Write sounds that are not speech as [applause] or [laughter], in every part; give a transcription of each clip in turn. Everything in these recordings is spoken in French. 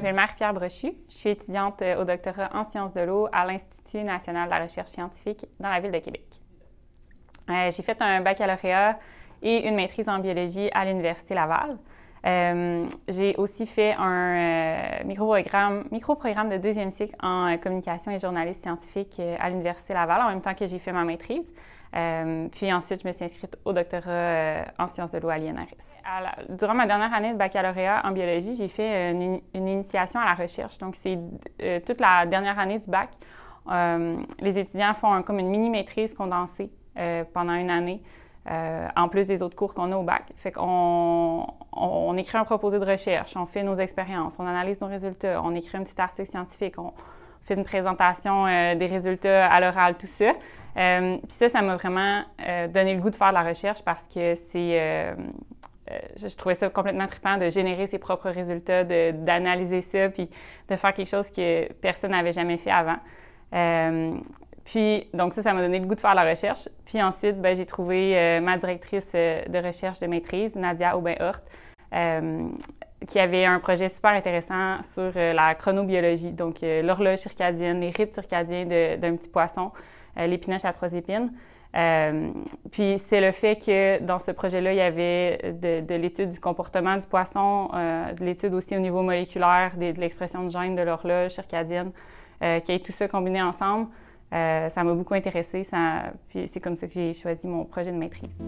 m'appelle Marie-Pierre Brochu. Je suis étudiante euh, au doctorat en sciences de l'eau à l'Institut national de la recherche scientifique dans la ville de Québec. Euh, j'ai fait un baccalauréat et une maîtrise en biologie à l'Université Laval. Euh, j'ai aussi fait un micro-programme, micro-programme de deuxième cycle en communication et journalisme scientifique à l'Université Laval en même temps que j'ai fait ma maîtrise. Euh, puis ensuite, je me suis inscrite au doctorat euh, en sciences de l'eau à l'INRS. durant ma dernière année de baccalauréat en biologie, j'ai fait une, initiation à la recherche. Donc, c'est euh, toute la dernière année du bac. les étudiants font comme une mini-maîtrise condensée pendant une année, en plus des autres cours qu'on a au bac. Fait qu'on on écrit un proposé de recherche, on fait nos expériences, on analyse nos résultats, on écrit un petit article scientifique, on, fait une présentation euh, des résultats à l'oral, tout ça. Euh, puis ça, ça m'a vraiment euh, donné le goût de faire de la recherche parce que c'est. je trouvais ça complètement trippant de générer ses propres résultats, d'analyser ça, puis de faire quelque chose que personne n'avait jamais fait avant. Puis, donc ça, ça m'a donné le goût de faire la recherche. Puis ensuite, ben, j'ai trouvé ma directrice de recherche de maîtrise, Nadia aubin hort qui avait un projet super intéressant sur euh, la chronobiologie, donc euh, l'horloge circadienne, les rythmes circadiens d'un petit poisson, euh, l'épinache à trois épines. puis c'est le fait que dans ce projet-là, il y avait de, l'étude du comportement du poisson, de l'étude aussi au niveau moléculaire, de, l'expression de gènes de l'horloge circadienne, qui ait tout ça combiné ensemble. ça m'a beaucoup intéressée, ça, puis c'est comme ça que j'ai choisi mon projet de maîtrise.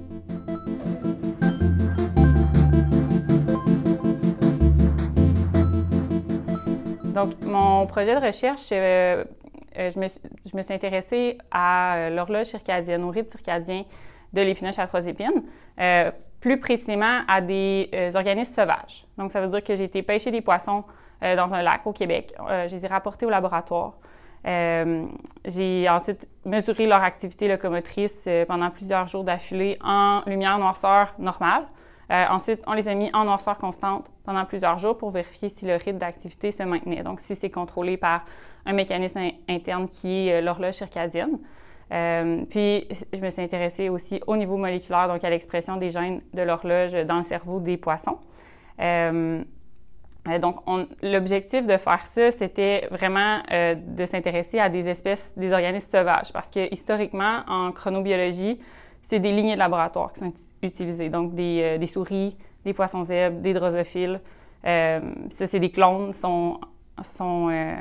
Donc, mon projet de recherche, euh, euh, je, me, suis intéressée à euh, l'horloge circadienne, au rythme circadien de l'épinoche à trois épines, plus précisément à des organismes sauvages. Donc, ça veut dire que j'ai été pêcher des poissons dans un lac au Québec. je les ai rapportés au laboratoire. j'ai ensuite mesuré leur activité locomotrice pendant plusieurs jours d'affilée en lumière noirceur normale. Euh, ensuite, on les a mis en noirceur constante pendant plusieurs jours pour vérifier si le rythme d'activité se maintenait, donc si c'est contrôlé par un mécanisme interne qui est euh, l'horloge circadienne. Euh, puis, je me suis intéressée aussi au niveau moléculaire, donc à l'expression des gènes de l'horloge dans le cerveau des poissons. donc, l'objectif de faire ça, c'était vraiment de s'intéresser à des espèces, des organismes sauvages, parce que historiquement, en chronobiologie, c'est des lignées de laboratoire qui sont donc, euh, des, souris, des poissons zèbres, des drosophiles. Euh, ça, c'est des clones, sont, sont euh,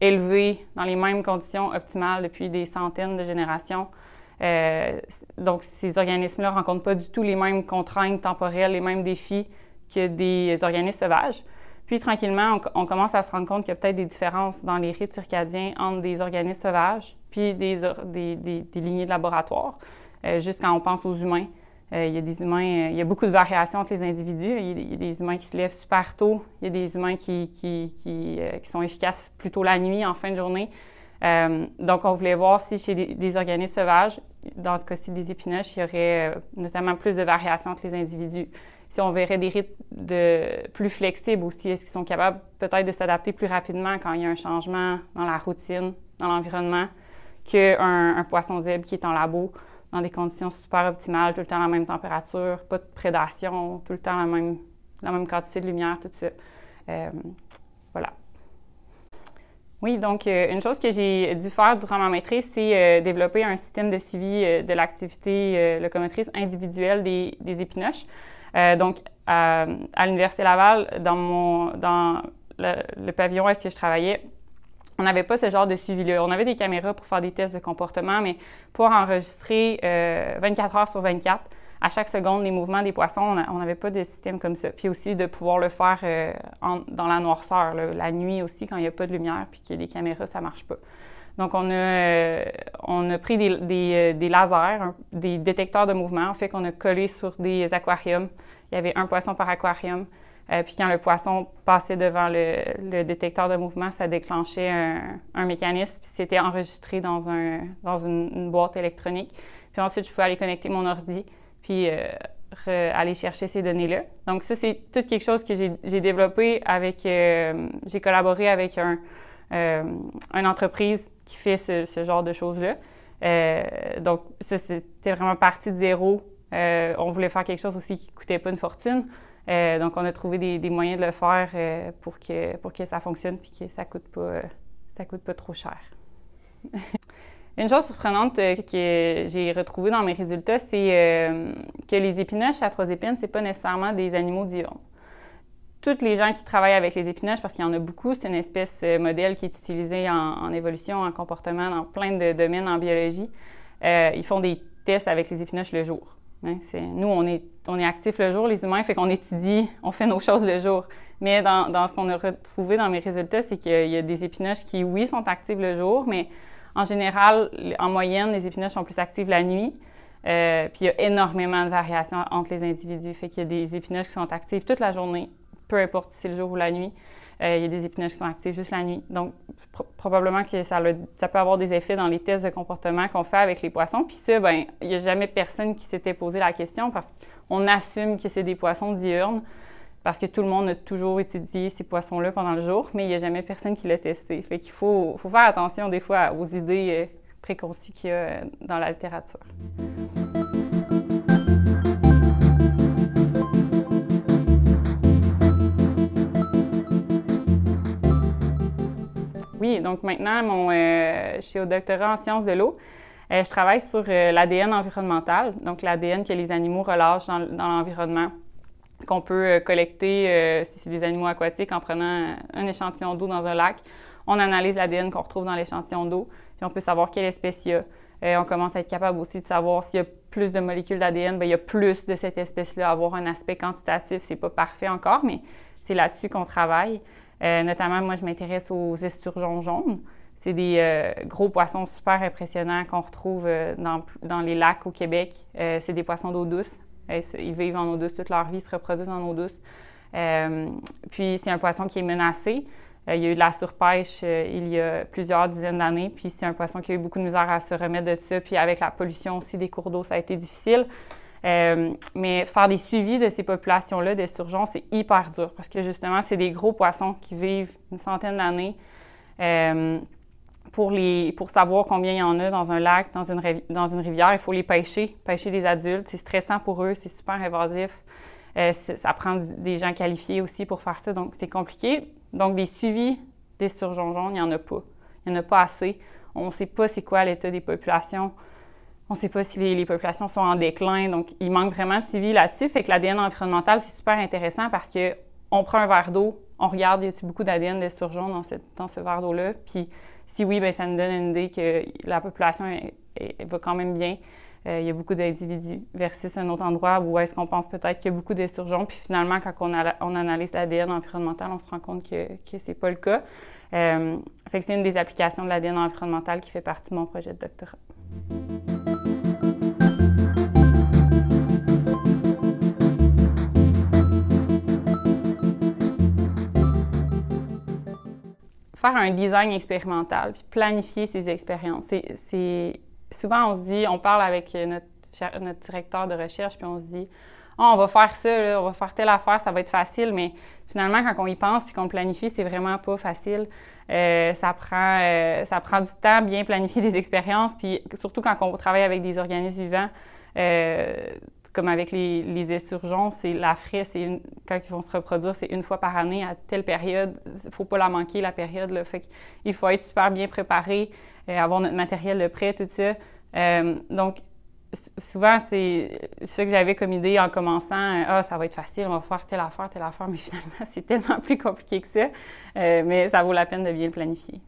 élevés dans les mêmes conditions optimales depuis des centaines de générations. Euh, donc, ces organismes-là ne rencontrent pas du tout les mêmes contraintes temporelles, les mêmes défis que des organismes sauvages. Puis tranquillement, on, commence à se rendre compte qu'il y a peut-être des différences dans les rites circadiens entre des organismes sauvages puis des, lignées de laboratoire, euh, quand on pense aux humains. Euh, il y a des humains, euh, beaucoup de variations entre les individus. Il y, a, des humains qui se lèvent super tôt. Il y a des humains qui, euh, sont efficaces plutôt la nuit, en fin de journée. donc, on voulait voir si chez des, organismes sauvages, dans ce cas-ci des épinoches, il y aurait notamment plus de variations entre les individus. Si on verrait des rythmes plus flexibles aussi, est-ce qu'ils sont capables peut-être de s'adapter plus rapidement quand il y a un changement dans la routine, dans l'environnement, qu'un poisson zèbre qui est en labo? dans des conditions super optimales, tout le temps la même température, pas de prédation, tout le temps la même, la même quantité de lumière, tout ça. Euh, voilà. Oui, donc euh, une chose que j'ai dû faire durant ma maîtrise, c'est euh, développer un système de suivi euh, de l'activité locomotrice individuelle des, des épinoches. donc, à, l'Université Laval, dans, mon, dans le, pavillon où est-ce que je travaillais, on n'avait pas ce genre de suivi-là. On avait des caméras pour faire des tests de comportement, mais pour enregistrer 24 euh, heures sur 24, à chaque seconde, les mouvements des poissons, on n'avait pas de système comme ça. Puis aussi de pouvoir le faire euh, dans la noirceur, la nuit aussi, quand il n'y a pas de lumière, puis que les des caméras, ça ne marche pas. Donc, on a, euh, pris des, lasers, des détecteurs de mouvement. En fait, qu'on a collé sur des aquariums. Il y avait un poisson par aquarium. Euh, puis quand le poisson passait devant le, détecteur de mouvement, ça déclenchait un, mécanisme, puis c'était enregistré dans, une, boîte électronique. Puis ensuite, je pouvais aller connecter mon ordi, puis euh, aller chercher ces données-là. Donc ça, c'est tout quelque chose que j'ai développé avec... Euh, j'ai collaboré avec une entreprise qui fait ce, ce genre de choses-là. donc ça, c'était vraiment parti de zéro. on voulait faire quelque chose aussi qui ne coûtait pas une fortune. Euh, donc, on a trouvé des, moyens de le faire euh, pour, que, pour que ça fonctionne et que ça ne coûte, pas, euh, coûte pas trop cher. [laughs] Une chose surprenante que j'ai retrouvée dans mes résultats, c'est que les épinoches à trois épines, ce n'est pas nécessairement des animaux diurnes. Toutes les gens qui travaillent avec les épinoches, parce qu'il y en a beaucoup, c'est une espèce modèle qui est utilisée en, en, évolution, en comportement, dans plein de domaines en biologie. ils font des tests avec les épinoches le jour. Hein, nous, on est, on actifs le jour, les humains, fait qu'on étudie, on fait nos choses le jour. Mais dans, ce qu'on a retrouvé dans mes résultats, c'est qu'il y, a des épinoches qui, oui, sont actives le jour, mais en général, en moyenne, les épinoches sont plus actives la nuit. Euh, puis il y a énormément de variations entre les individus. Fait qu'il y a des épinoches qui sont actives toute la journée, peu importe si c'est le jour ou la nuit. Euh, il y a des épinoges qui sont actifs juste la nuit. Donc, probablement que ça, ça, peut avoir des effets dans les tests de comportement qu'on fait avec les poissons. Puis ça, ben, il n'y a jamais personne qui s'était posé la question parce qu'on assume que c'est des poissons diurnes parce que tout le monde a toujours étudié ces poissons-là pendant le jour, mais il n'y a jamais personne qui l'a testé. Fait qu'il faut, faut, faire attention des fois aux idées euh, préconçues qu'il y a euh, dans la littérature. Donc maintenant, euh, je suis au doctorat en sciences de l'eau. Euh, je travaille sur euh, l'ADN environnemental, donc l'ADN que les animaux relâchent dans, l'environnement, qu'on peut collecter si c'est des animaux aquatiques en prenant un échantillon d'eau dans un lac. On analyse l'ADN qu'on retrouve dans l'échantillon d'eau, puis on peut savoir quelle espèce il y a. on commence à être capable aussi de savoir s'il y a plus de molécules d'ADN, ben, il y a plus de cette espèce-là, avoir un aspect quantitatif. C'est pas parfait encore, mais c'est là-dessus qu'on travaille. Euh, notamment, moi, je m'intéresse aux esturgeons jaunes. C'est des euh, gros poissons super impressionnants qu'on retrouve euh, dans, dans, les lacs au Québec. c'est des poissons d'eau douce. ils vivent en eau douce toute leur vie, se reproduisent en eau douce. puis c'est un poisson qui est menacé. il y a eu de la surpêche il y a plusieurs dizaines d'années. Puis c'est un poisson qui a eu beaucoup de misère à se remettre de ça. Puis avec la pollution aussi des cours d'eau, ça a été difficile. Euh, mais faire des suivis de ces populations-là des surgeons, c'est hyper dur parce que justement, c'est des gros poissons qui vivent une centaine d'années. Euh, pour, les, pour savoir combien il y en a dans un lac, dans une, dans une rivière, il faut les pêcher, pêcher des adultes. C'est stressant pour eux, c'est super invasif, euh, ça prend des gens qualifiés aussi pour faire ça, donc c'est compliqué. Donc, des suivis des surgeons jaunes, il n'y en a pas. Il n'y en a pas assez. On ne sait pas c'est quoi l'état des populations on ne sait pas si les, populations sont en déclin. Donc, il manque vraiment de suivi là-dessus. Fait que l'ADN environnemental, c'est super intéressant parce que on prend un verre d'eau, on regarde, y a-t-il beaucoup d'ADN de dans, ce verre d'eau-là? Puis, si oui, bien, ça nous donne une idée que la population va quand même bien. Euh, il y a beaucoup d'individus versus un autre endroit où est-ce qu'on pense peut-être qu'il y a beaucoup d'esturgeons. Puis finalement, quand on, analyse l'ADN environnemental, on se rend compte que, ce c'est pas le cas. Euh, fait que c'est une des applications de l'ADN environnemental qui fait partie de mon projet de doctorat. faire un design expérimental, puis planifier ses expériences. C'est, Souvent, on se dit, on parle avec notre, notre directeur de recherche, puis on se dit, ah, on va faire ça, on va faire telle affaire, ça va être facile, mais finalement, quand on y pense, puis qu'on planifie, c'est vraiment pas facile. Euh, ça, prend, euh, ça prend du temps, bien planifier des expériences, puis surtout quand on travaille avec des organismes vivants. Euh, comme avec les, esturgeons, c'est la fraie, c'est quand ils vont se reproduire, c'est une fois par année à telle période. Il ne faut pas la manquer, la période. Fait il faut être super bien préparé, euh, avoir notre matériel de prêt, tout ça. Euh, donc, souvent, c'est ce que j'avais comme idée en commençant. Euh, ah, ça va être facile, on va faire telle affaire, telle affaire. Mais finalement, [laughs] c'est tellement plus compliqué que ça. mais ça vaut la peine de bien le planifier.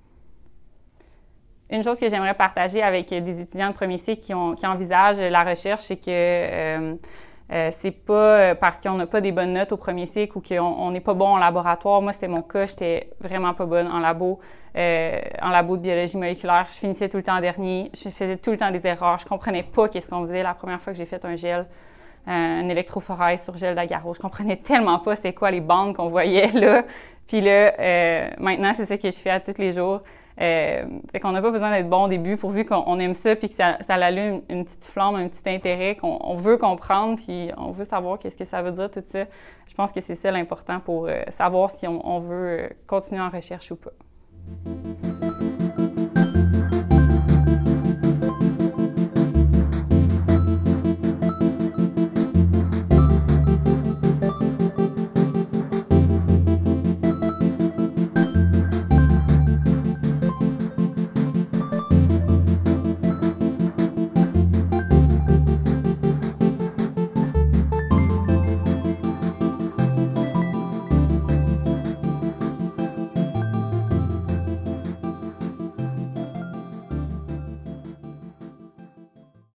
Une chose que j'aimerais partager avec euh, des étudiants de premier cycle qui, ont, envisagent euh, la recherche, c'est que euh, c'est pas parce qu'on n'a pas des bonnes notes au premier cycle ou qu'on n'est pas bon en laboratoire. Moi, c'était mon cas, j'étais vraiment pas bonne en labo, en labo de biologie moléculaire. Je finissais tout le temps dernier, je faisais tout le temps des erreurs, je comprenais pas qu'est-ce qu'on faisait la première fois que j'ai fait un gel. un électrophorèse sur gel d'agarro. Je comprenais tellement pas c'était quoi les bandes qu'on voyait là. Puis là, maintenant, c'est ce que je fais à tous les jours. Euh, qu'on n'a pas besoin d'être bon au début, pourvu qu'on aime ça, puis que ça, ça l'allume une petite flamme, un petit intérêt, qu'on veut comprendre, puis on veut savoir qu'est-ce que ça veut dire, tout ça. Je pense que c'est ça l'important pour euh, savoir si on, veut euh, continuer en recherche ou pas.